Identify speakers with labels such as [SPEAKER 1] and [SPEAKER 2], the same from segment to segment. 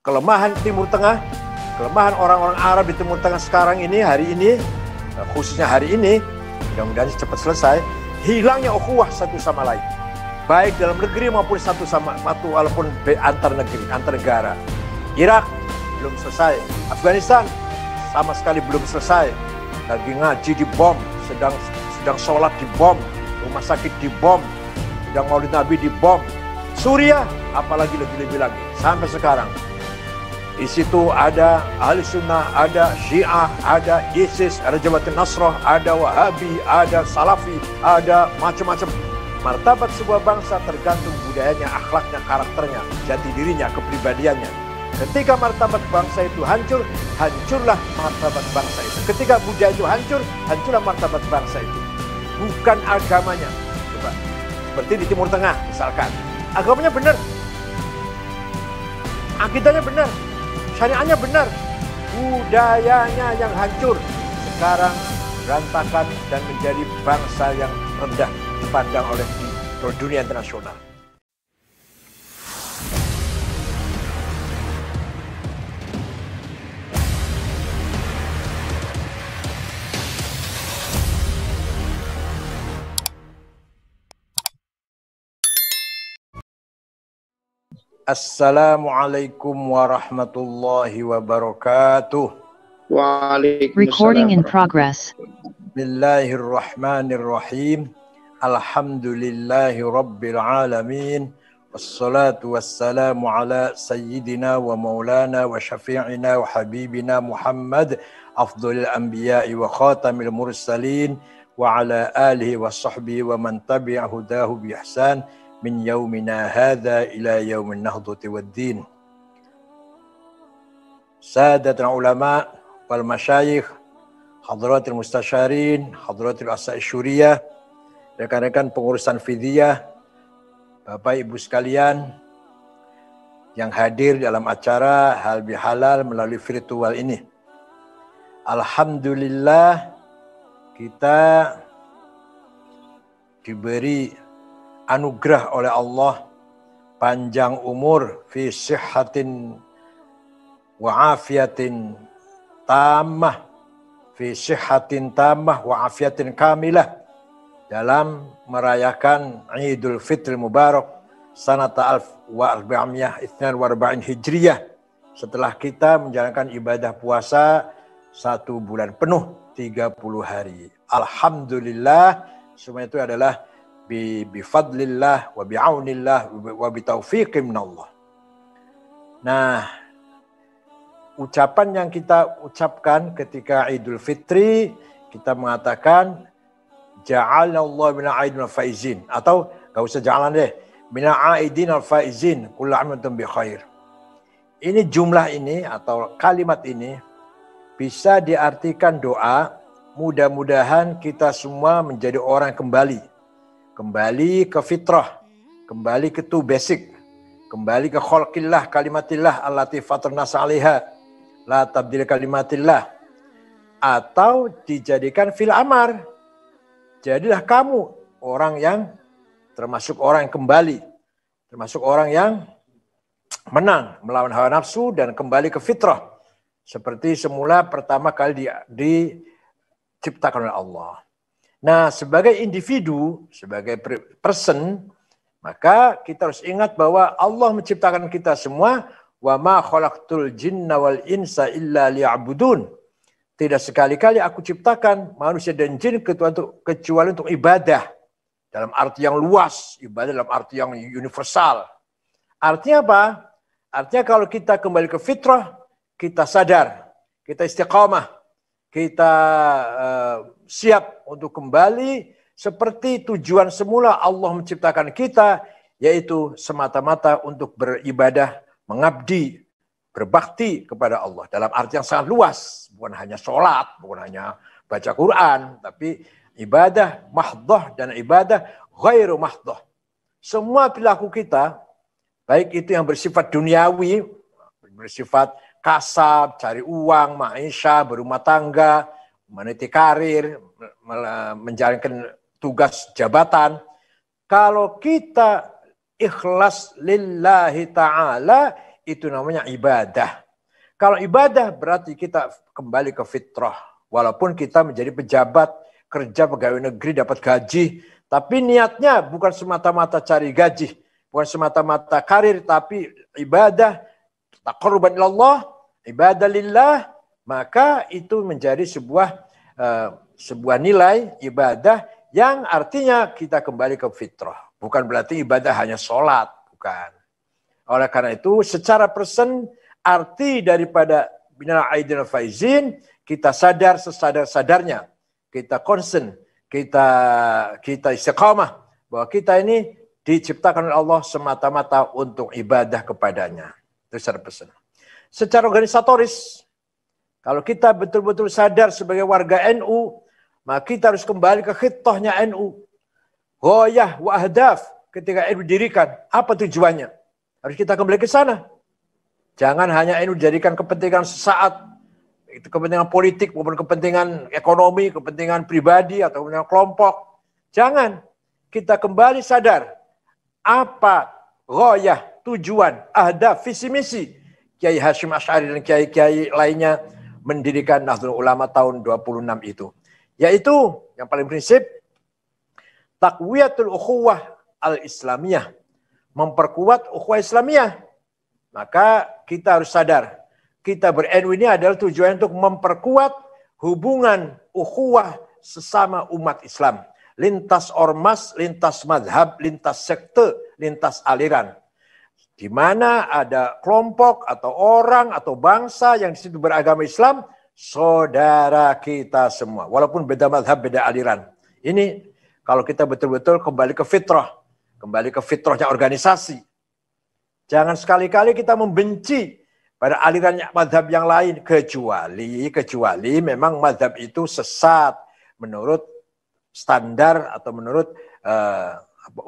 [SPEAKER 1] kelemahan Timur Tengah, kelemahan orang-orang Arab di Timur Tengah sekarang ini, hari ini, eh, khususnya hari ini, mudah-mudahan cepat selesai, hilangnya ukhuwah satu sama lain. Baik dalam negeri maupun satu sama satu walaupun antar negeri, antar negara. Irak belum selesai, Afghanistan sama sekali belum selesai. Lagi ngaji di bom, sedang sedang sholat di bom, rumah sakit di bom, sedang maulid Nabi di bom. Suriah apalagi lebih-lebih lagi sampai sekarang di situ ada Ahli Sunnah, ada Syiah, ada ISIS, ada Jabatan Nasrah, ada Wahabi, ada Salafi, ada macam-macam. Martabat sebuah bangsa tergantung budayanya, akhlaknya, karakternya, jati dirinya, kepribadiannya. Ketika martabat bangsa itu hancur, hancurlah martabat bangsa itu. Ketika budaya itu hancur, hancurlah martabat bangsa itu. Bukan agamanya. Coba. Seperti di Timur Tengah misalkan. Agamanya benar. Akidahnya benar syariahnya benar, budayanya yang hancur. Sekarang berantakan dan menjadi bangsa yang rendah dipandang oleh di dunia internasional. Assalamualaikum warahmatullahi wabarakatuh. Waalaikumsalam. Recording in progress. Bismillahirrahmanirrahim. Alhamdulillahi rabbil alamin. Wassalatu wassalamu ala sayyidina wa maulana wa syafi'ina wa habibina Muhammad afdhulil anbiya'i wa khatamil mursalin wa ala alihi wa sahbihi wa man tabi'a hudahu bi ihsan. min يومنا hadha ila يوم النهضة wad-din. Sadatul ulama wal masyayikh, hadratul mustasyarin, hadratul rekan-rekan pengurusan fidiyah, Bapak Ibu sekalian yang hadir dalam acara Hal Bihalal melalui virtual ini. Alhamdulillah kita diberi anugerah oleh Allah panjang umur fi sihatin wa afiatin tamah fi sihatin tamah wa afiatin kamilah dalam merayakan Idul Fitri Mubarak sanata alf wa arba'amiyah ithnan wa arba'in hijriyah setelah kita menjalankan ibadah puasa satu bulan penuh 30 hari. Alhamdulillah semua itu adalah bifadlillah wa bi'aunillah wa bitaufiqi minallah. Nah, ucapan yang kita ucapkan ketika Idul Fitri, kita mengatakan ja'alallahu min aidin faizin atau enggak usah jalan deh, min aidin al faizin kullu amatum bi khair. Ini jumlah ini atau kalimat ini bisa diartikan doa mudah-mudahan kita semua menjadi orang kembali Kembali ke fitrah, kembali ke tu basic, kembali ke kholqillah kalimatillah allati fatarna saliha la tabdil kalimatillah atau dijadikan fil amar. Jadilah kamu orang yang termasuk orang yang kembali, termasuk orang yang menang melawan hawa nafsu dan kembali ke fitrah seperti semula pertama kali di, diciptakan oleh Allah. Nah, sebagai individu, sebagai person, maka kita harus ingat bahwa Allah menciptakan kita semua wa ma khalaqtul jinna wal insa illa liya'budun. Tidak sekali-kali aku ciptakan manusia dan jin kecuali untuk ibadah. Dalam arti yang luas, ibadah dalam arti yang universal. Artinya apa? Artinya kalau kita kembali ke fitrah, kita sadar, kita istiqamah, kita uh, siap untuk kembali seperti tujuan semula Allah menciptakan kita, yaitu semata-mata untuk beribadah, mengabdi, berbakti kepada Allah dalam arti yang sangat luas, bukan hanya sholat, bukan hanya baca Quran, tapi ibadah mahdoh dan ibadah ghairu mahdoh. Semua perilaku kita, baik itu yang bersifat duniawi, bersifat kasab, cari uang, maisha, berumah tangga, meniti karir, menjalankan tugas jabatan. Kalau kita ikhlas lillahi ta'ala, itu namanya ibadah. Kalau ibadah berarti kita kembali ke fitrah. Walaupun kita menjadi pejabat, kerja pegawai negeri, dapat gaji. Tapi niatnya bukan semata-mata cari gaji. Bukan semata-mata karir, tapi ibadah. Takorban Allah, ibadah lillah. Maka itu menjadi sebuah eh, sebuah nilai ibadah yang artinya kita kembali ke fitrah. Bukan berarti ibadah hanya sholat, bukan. Oleh karena itu secara persen arti daripada binal aidin faizin kita sadar sesadar sadarnya kita concern kita kita istiqamah bahwa kita ini diciptakan oleh Allah semata-mata untuk ibadah kepadanya itu secara persen secara organisatoris kalau kita betul-betul sadar sebagai warga NU maka kita harus kembali ke khitohnya NU. Goyah wa ahdaf ketika NU didirikan. Apa tujuannya? Harus kita kembali ke sana. Jangan hanya NU dijadikan kepentingan sesaat. Itu kepentingan politik maupun kepentingan ekonomi, kepentingan pribadi atau kepentingan kelompok. Jangan. Kita kembali sadar apa goyah, tujuan, ahdaf, visi misi Kiai Hashim Ash'ari dan kiai-kiai lainnya mendirikan Nahdlatul Ulama tahun 26 itu. Yaitu yang paling prinsip takwiyatul ukhuwah al-islamiyah. Memperkuat ukhuwah islamiyah. Maka kita harus sadar kita ber ini adalah tujuan untuk memperkuat hubungan ukhuwah sesama umat Islam. Lintas ormas, lintas madhab, lintas sekte, lintas aliran. Di mana ada kelompok atau orang atau bangsa yang di situ beragama Islam, saudara kita semua. Walaupun beda madhab, beda aliran. Ini kalau kita betul-betul kembali ke fitrah. Kembali ke fitrahnya organisasi. Jangan sekali-kali kita membenci pada aliran madhab yang lain. Kecuali, kecuali memang madhab itu sesat. Menurut standar atau menurut uh,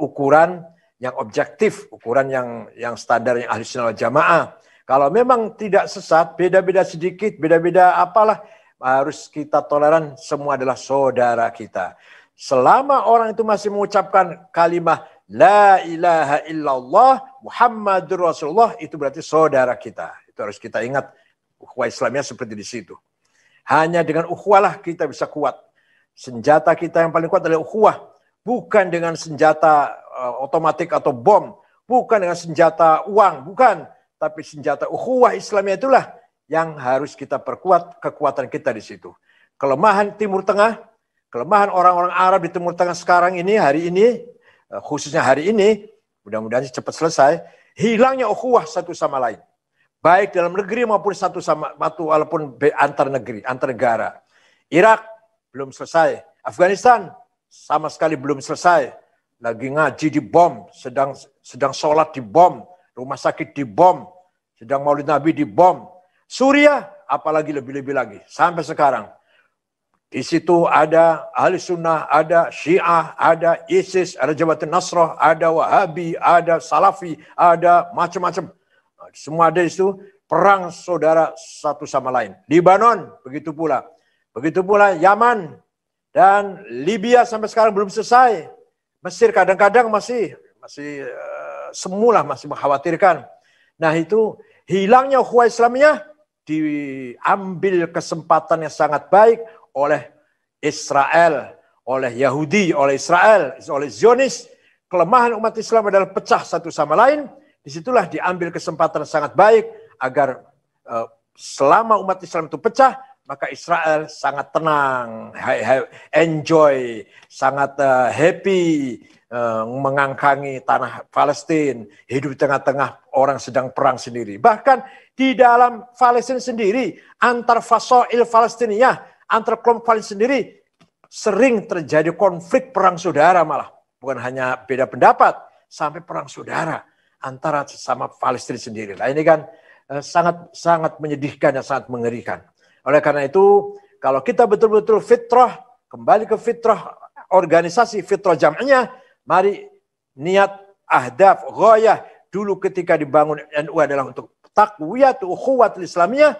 [SPEAKER 1] ukuran yang objektif, ukuran yang yang standar yang ahli sunnah jamaah. Kalau memang tidak sesat, beda-beda sedikit, beda-beda apalah, harus kita toleran, semua adalah saudara kita. Selama orang itu masih mengucapkan kalimat La ilaha illallah Muhammadur Rasulullah itu berarti saudara kita. Itu harus kita ingat ukhuwah Islamnya seperti di situ. Hanya dengan ukhuwah kita bisa kuat. Senjata kita yang paling kuat adalah ukhuwah, bukan dengan senjata uh, otomatik atau bom, bukan dengan senjata uang, bukan tapi senjata ukhuwah Islamnya itulah yang harus kita perkuat kekuatan kita di situ. Kelemahan Timur Tengah, kelemahan orang-orang Arab di Timur Tengah sekarang ini, hari ini, eh, khususnya hari ini, mudah-mudahan cepat selesai, hilangnya ukhuwah satu sama lain. Baik dalam negeri maupun satu sama satu walaupun antar negeri, antar negara. Irak belum selesai, Afghanistan sama sekali belum selesai. Lagi ngaji di bom, sedang sedang sholat di bom, rumah sakit dibom, sedang Maulid Nabi dibom. Suriah apalagi lebih-lebih lagi sampai sekarang. Di situ ada ahli sunnah, ada syiah, ada ISIS, ada jabatan nasrah, ada wahabi, ada salafi, ada macam-macam. Semua ada di situ. Perang saudara satu sama lain. Libanon, begitu pula. Begitu pula Yaman dan Libya sampai sekarang belum selesai. Mesir kadang-kadang masih masih eh, semula masih mengkhawatirkan. Nah itu hilangnya ukhuwah Islamiyah diambil kesempatan yang sangat baik oleh Israel, oleh Yahudi, oleh Israel, oleh Zionis. Kelemahan umat Islam adalah pecah satu sama lain. Disitulah diambil kesempatan sangat baik agar eh, selama umat Islam itu pecah, maka Israel sangat tenang, enjoy, sangat eh, happy, Eh, mengangkangi tanah Palestina, hidup di tengah-tengah orang sedang perang sendiri. Bahkan di dalam Palestina sendiri, antar fasoil Palestina, antar kelompok Palestina sendiri, sering terjadi konflik perang saudara malah. Bukan hanya beda pendapat, sampai perang saudara antara sesama Palestina sendiri. Nah ini kan eh, sangat sangat menyedihkan dan sangat mengerikan. Oleh karena itu, kalau kita betul-betul fitrah, kembali ke fitrah organisasi, fitrah jamannya, Mari niat ahdaf, goyah dulu ketika dibangun NU adalah untuk takwiyat ukhuwat Islamiyah.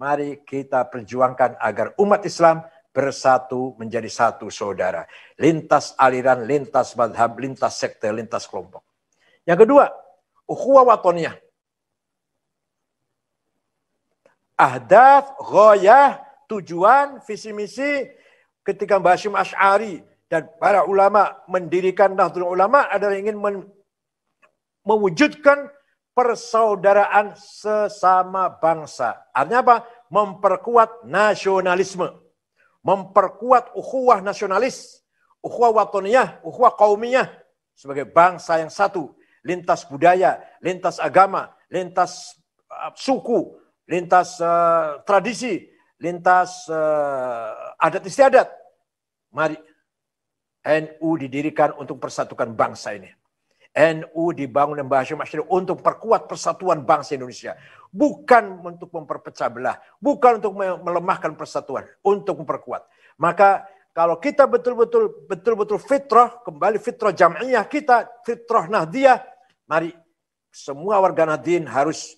[SPEAKER 1] Mari kita perjuangkan agar umat Islam bersatu menjadi satu saudara. Lintas aliran, lintas madhab, lintas sekte, lintas kelompok. Yang kedua, ukhuwah watoniyah. Ahdaf, goyah, tujuan, visi misi ketika Mbah Hashim Ash'ari dan para ulama mendirikan Nahdlatul Ulama adalah ingin mewujudkan persaudaraan sesama bangsa. Artinya apa? Memperkuat nasionalisme. Memperkuat ukhuwah nasionalis. Ukhuwah watoniyah, ukhuwah kaumiyah. Sebagai bangsa yang satu. Lintas budaya, lintas agama, lintas uh, suku, lintas uh, tradisi, lintas uh, adat istiadat. Mari NU didirikan untuk persatukan bangsa ini. NU dibangun dan bahasa masyarakat untuk perkuat persatuan bangsa Indonesia. Bukan untuk memperpecah belah. Bukan untuk melemahkan persatuan. Untuk memperkuat. Maka kalau kita betul-betul betul-betul fitrah, kembali fitrah jam'iyah kita, fitrah nahdiyah, mari semua warga Nahdien harus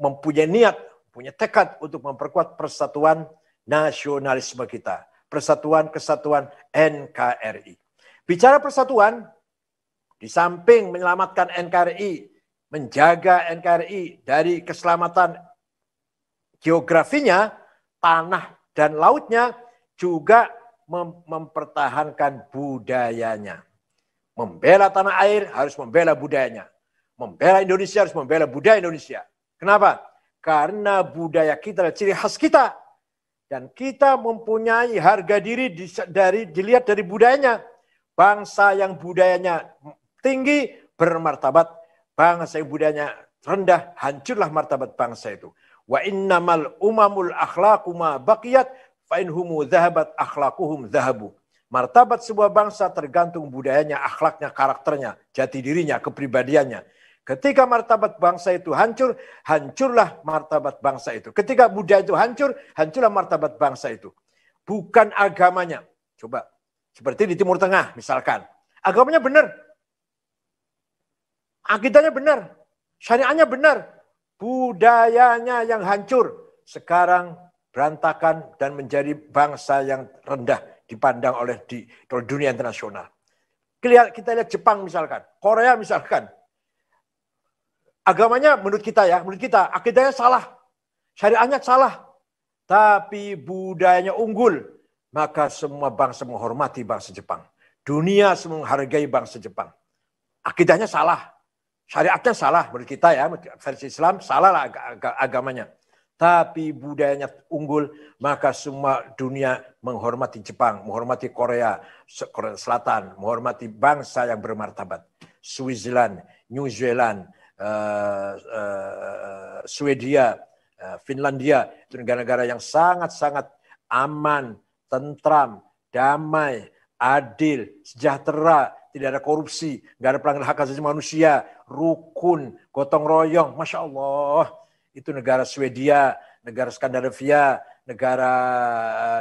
[SPEAKER 1] mempunyai niat, punya tekad untuk memperkuat persatuan nasionalisme kita persatuan-kesatuan NKRI. Bicara persatuan, di samping menyelamatkan NKRI, menjaga NKRI dari keselamatan geografinya, tanah dan lautnya, juga mem mempertahankan budayanya. Membela tanah air harus membela budayanya. Membela Indonesia harus membela budaya Indonesia. Kenapa? Karena budaya kita adalah ciri khas kita dan kita mempunyai harga diri dari dilihat dari budayanya. Bangsa yang budayanya tinggi bermartabat, bangsa yang budayanya rendah hancurlah martabat bangsa itu. Wa innamal umamul akhlaqu ma fa inhumu zahabat akhlaquhum zahabu Martabat sebuah bangsa tergantung budayanya, akhlaknya, karakternya, jati dirinya, kepribadiannya. Ketika martabat bangsa itu hancur, hancurlah martabat bangsa itu. Ketika budaya itu hancur, hancurlah martabat bangsa itu. Bukan agamanya. Coba, seperti di Timur Tengah misalkan. Agamanya benar. Akidahnya benar. Syariahnya benar. Budayanya yang hancur. Sekarang berantakan dan menjadi bangsa yang rendah dipandang oleh di dunia internasional. Kita lihat Jepang misalkan, Korea misalkan, agamanya menurut kita ya, menurut kita akidahnya salah, syariahnya salah, tapi budayanya unggul, maka semua bangsa menghormati bangsa Jepang. Dunia semua menghargai bangsa Jepang. Akidahnya salah, syariatnya salah menurut kita ya, versi Islam salah lah agamanya. Tapi budayanya unggul, maka semua dunia menghormati Jepang, menghormati Korea, Korea Selatan, menghormati bangsa yang bermartabat. Switzerland, New Zealand, uh, uh, Swedia, uh, Finlandia, itu negara-negara yang sangat-sangat aman, tentram, damai, adil, sejahtera, tidak ada korupsi, nggak ada pelanggaran hak asasi manusia, rukun, gotong royong, masya Allah. Itu negara Swedia, negara Skandinavia, negara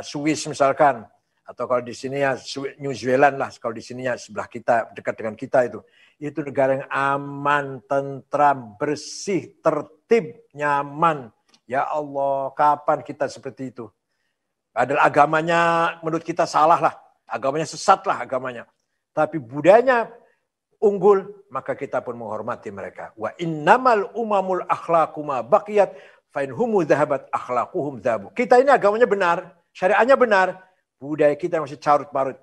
[SPEAKER 1] Swiss misalkan atau kalau di sini ya New Zealand lah, kalau di sini ya sebelah kita, dekat dengan kita itu. Itu negara yang aman, tentram, bersih, tertib, nyaman. Ya Allah, kapan kita seperti itu? Padahal agamanya menurut kita salah lah, agamanya sesat lah agamanya. Tapi budayanya unggul, maka kita pun menghormati mereka. Wa innamal umamul akhlaquma baqiyat in humu zahabat akhlaquhum dhabu Kita ini agamanya benar, syariahnya benar, budaya kita masih carut marut.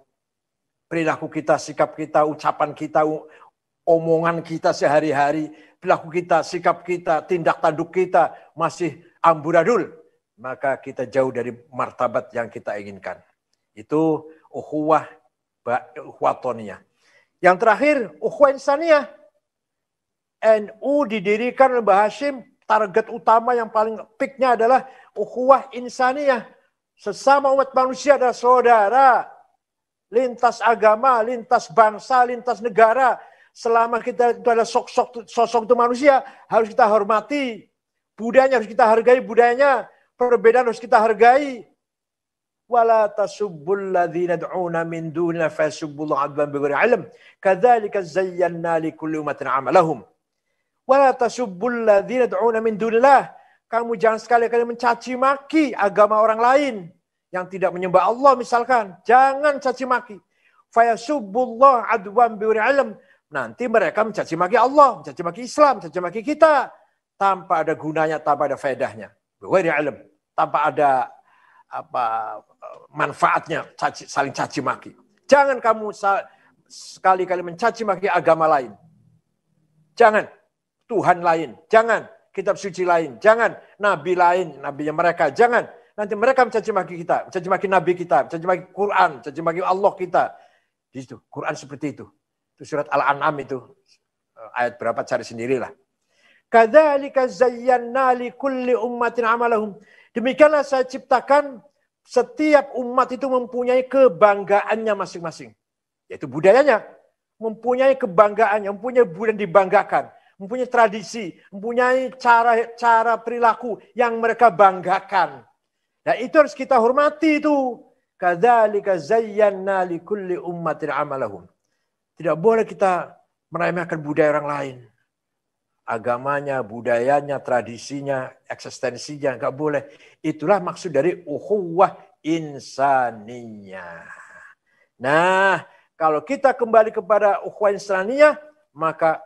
[SPEAKER 1] Perilaku kita, sikap kita, ucapan kita, omongan kita sehari-hari, perilaku kita, sikap kita, tindak tanduk kita masih amburadul. Maka kita jauh dari martabat yang kita inginkan. Itu ukhuwah uhuatonia Yang terakhir, ukhuwah NU didirikan oleh Mbah Hashim, target utama yang paling peaknya adalah ukhuwah insaniyah Sesama umat manusia dan saudara. Lintas agama, lintas bangsa, lintas negara. Selama kita itu adalah sosok, sosok itu manusia, harus kita hormati. Budayanya harus kita hargai, budayanya. Perbedaan harus kita hargai. Wala kamu jangan sekali-kali mencaci maki agama orang lain yang tidak menyembah Allah misalkan. Jangan caci maki. Fayasubullah adwan alam. Nanti mereka mencaci maki Allah, mencaci maki Islam, mencaci maki kita tanpa ada gunanya, tanpa ada faedahnya. Biwiri alam, tanpa ada apa manfaatnya caci, saling caci maki. Jangan kamu sekali-kali mencaci maki agama lain. Jangan Tuhan lain. Jangan kitab suci lain, jangan nabi lain, nabinya mereka, jangan. Nanti mereka mencaci maki kita, mencaci maki nabi kita, mencaci maki Quran, mencaci maki Allah kita. Di situ, Quran seperti itu. Itu surat Al-An'am itu eh, ayat berapa cari sendirilah. Kadzalika zayyana li kulli ummatin amalahum. Demikianlah saya ciptakan setiap umat itu mempunyai kebanggaannya masing-masing. Yaitu budayanya. Mempunyai kebanggaannya, mempunyai budaya yang dibanggakan mempunyai tradisi, mempunyai cara-cara perilaku yang mereka banggakan. Nah, itu harus kita hormati itu. Kadzalika zayyana likulli ummatin amalahum. Tidak boleh kita meremehkan budaya orang lain. Agamanya, budayanya, tradisinya, eksistensinya, enggak boleh. Itulah maksud dari uhuwah insaninya. Nah, kalau kita kembali kepada uhuwah insaninya, maka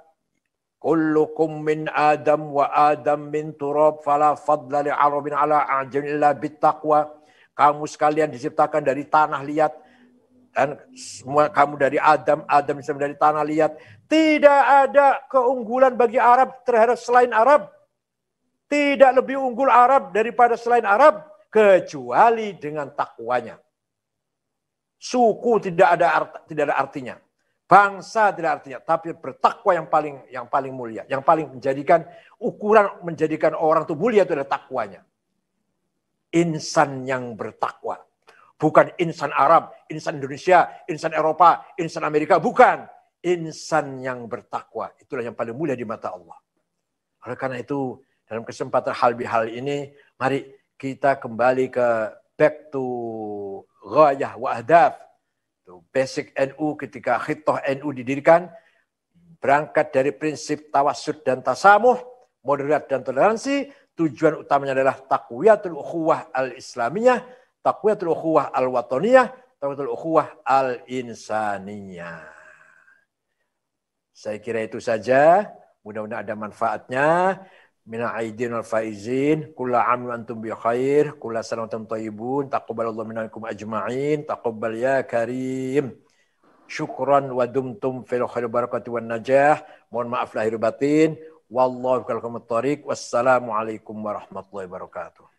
[SPEAKER 1] Kullukum min Adam wa Adam min turab fala fadla li arabin ala ajam illa bittaqwa. Kamu sekalian diciptakan dari tanah liat dan semua kamu dari Adam, Adam dari tanah liat. Tidak ada keunggulan bagi Arab terhadap selain Arab. Tidak lebih unggul Arab daripada selain Arab kecuali dengan takwanya. Suku tidak ada art, tidak ada artinya. Bangsa tidak artinya, tapi bertakwa yang paling yang paling mulia, yang paling menjadikan ukuran menjadikan orang itu mulia itu adalah takwanya. Insan yang bertakwa. Bukan insan Arab, insan Indonesia, insan Eropa, insan Amerika, bukan. Insan yang bertakwa, itulah yang paling mulia di mata Allah. Oleh karena itu, dalam kesempatan hal bihal ini, mari kita kembali ke back to ghayah wa ahdaf itu basic NU ketika khitoh NU didirikan berangkat dari prinsip tawasud dan tasamuh, moderat dan toleransi. Tujuan utamanya adalah takwiyatul ukhuwah al-islamiyah, takwiyatul ukhuwah al-watoniyah, takwiyatul ukhuwah al-insaniyah. Saya kira itu saja. Mudah-mudahan ada manfaatnya. Minah aidin Al faizin kulla am wa antum bi khair kulla sana wa antum tayyibun taqabbalallahu minkum ajma'in taqabbal ya karim syukran wa dumtum fil khair barakati najah mohon maaf lahir batin wallahu kalakum tariq wassalamu alaikum warahmatullahi wabarakatuh